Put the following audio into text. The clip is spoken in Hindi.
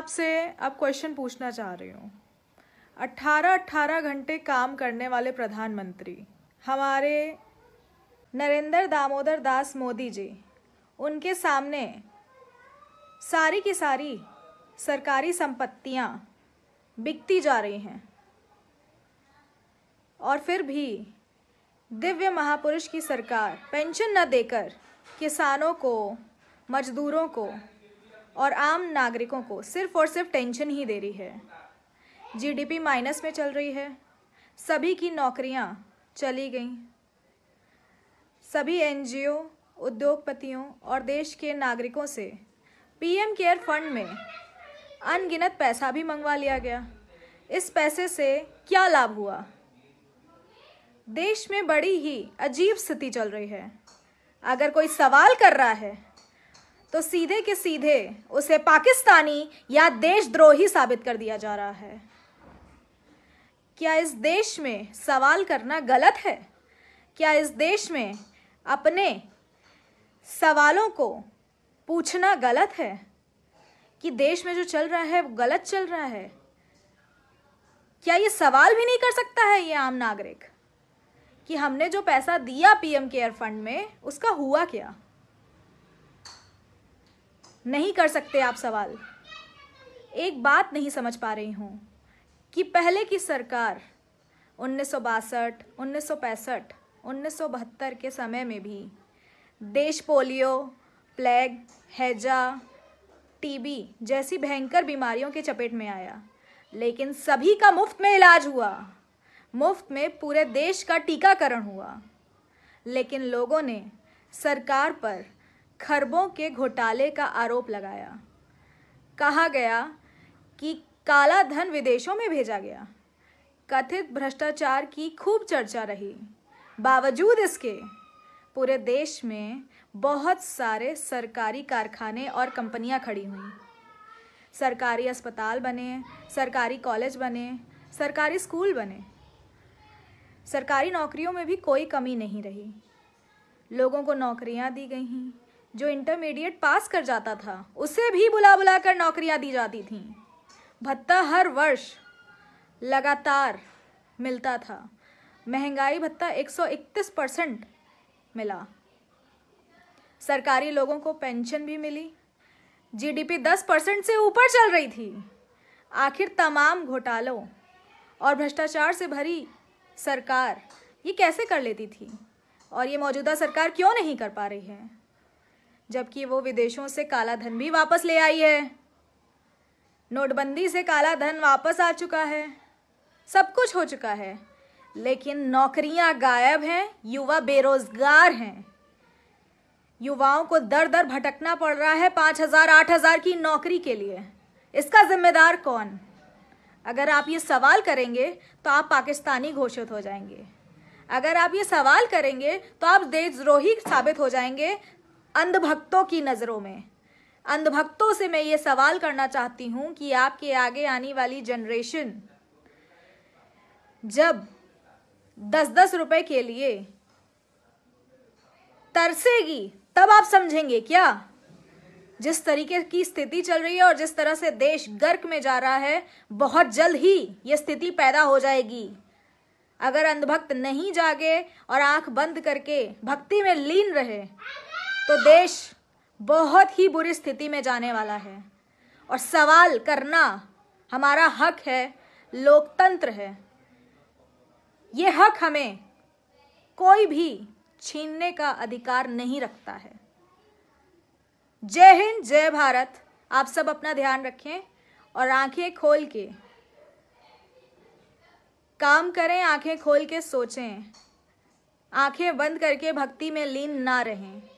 आपसे अब क्वेश्चन पूछना चाह रही हूँ अट्ठारह अट्ठारह घंटे काम करने वाले प्रधानमंत्री हमारे नरेंद्र दामोदर दास मोदी जी उनके सामने सारी की सारी सरकारी संपत्तियाँ बिकती जा रही हैं और फिर भी दिव्य महापुरुष की सरकार पेंशन न देकर किसानों को मजदूरों को और आम नागरिकों को सिर्फ और सिर्फ टेंशन ही दे रही है जीडीपी माइनस में चल रही है सभी की नौकरियां चली गईं सभी एनजीओ उद्योगपतियों और देश के नागरिकों से पीएम केयर फंड में अनगिनत पैसा भी मंगवा लिया गया इस पैसे से क्या लाभ हुआ देश में बड़ी ही अजीब स्थिति चल रही है अगर कोई सवाल कर रहा है तो सीधे के सीधे उसे पाकिस्तानी या देशद्रोही साबित कर दिया जा रहा है क्या इस देश में सवाल करना गलत है क्या इस देश में अपने सवालों को पूछना गलत है कि देश में जो चल रहा है वो गलत चल रहा है क्या ये सवाल भी नहीं कर सकता है ये आम नागरिक कि हमने जो पैसा दिया पीएम केयर फंड में उसका हुआ क्या नहीं कर सकते आप सवाल एक बात नहीं समझ पा रही हूँ कि पहले की सरकार उन्नीस सौ बासठ उन्नीस सौ पैंसठ उन्नीस सौ बहत्तर के समय में भी देश पोलियो प्लेग हैजा टीबी जैसी भयंकर बीमारियों के चपेट में आया लेकिन सभी का मुफ्त में इलाज हुआ मुफ्त में पूरे देश का टीकाकरण हुआ लेकिन लोगों ने सरकार पर खरबों के घोटाले का आरोप लगाया कहा गया कि काला धन विदेशों में भेजा गया कथित भ्रष्टाचार की खूब चर्चा रही बावजूद इसके पूरे देश में बहुत सारे सरकारी कारखाने और कंपनियां खड़ी हुई सरकारी अस्पताल बने सरकारी कॉलेज बने सरकारी स्कूल बने सरकारी नौकरियों में भी कोई कमी नहीं रही लोगों को नौकरियां दी गई हैं जो इंटरमीडिएट पास कर जाता था उसे भी बुला बुला कर नौकरियाँ दी जाती थीं भत्ता हर वर्ष लगातार मिलता था महंगाई भत्ता 131 परसेंट मिला सरकारी लोगों को पेंशन भी मिली जीडीपी 10 परसेंट से ऊपर चल रही थी आखिर तमाम घोटालों और भ्रष्टाचार से भरी सरकार ये कैसे कर लेती थी और ये मौजूदा सरकार क्यों नहीं कर पा रही है जबकि वो विदेशों से काला धन भी वापस ले आई है नोटबंदी से काला धन वापस आ चुका है सब कुछ हो चुका है लेकिन नौकरियां गायब हैं युवा बेरोजगार हैं युवाओं को दर दर भटकना पड़ रहा है पाँच हजार आठ हजार की नौकरी के लिए इसका जिम्मेदार कौन अगर आप ये सवाल करेंगे तो आप पाकिस्तानी घोषित हो जाएंगे अगर आप ये सवाल करेंगे तो आप देशद्रोही साबित हो जाएंगे अंधभक्तों की नज़रों में अंधभक्तों से मैं ये सवाल करना चाहती हूँ कि आपके आगे आने वाली जनरेशन जब दस दस रुपए के लिए तरसेगी तब आप समझेंगे क्या जिस तरीके की स्थिति चल रही है और जिस तरह से देश गर्क में जा रहा है बहुत जल्द ही ये स्थिति पैदा हो जाएगी अगर अंधभक्त नहीं जागे और आंख बंद करके भक्ति में लीन रहे तो देश बहुत ही बुरी स्थिति में जाने वाला है और सवाल करना हमारा हक है लोकतंत्र है ये हक हमें कोई भी छीनने का अधिकार नहीं रखता है जय हिंद जय भारत आप सब अपना ध्यान रखें और आंखें खोल के काम करें आंखें खोल के सोचें आंखें बंद करके भक्ति में लीन ना रहें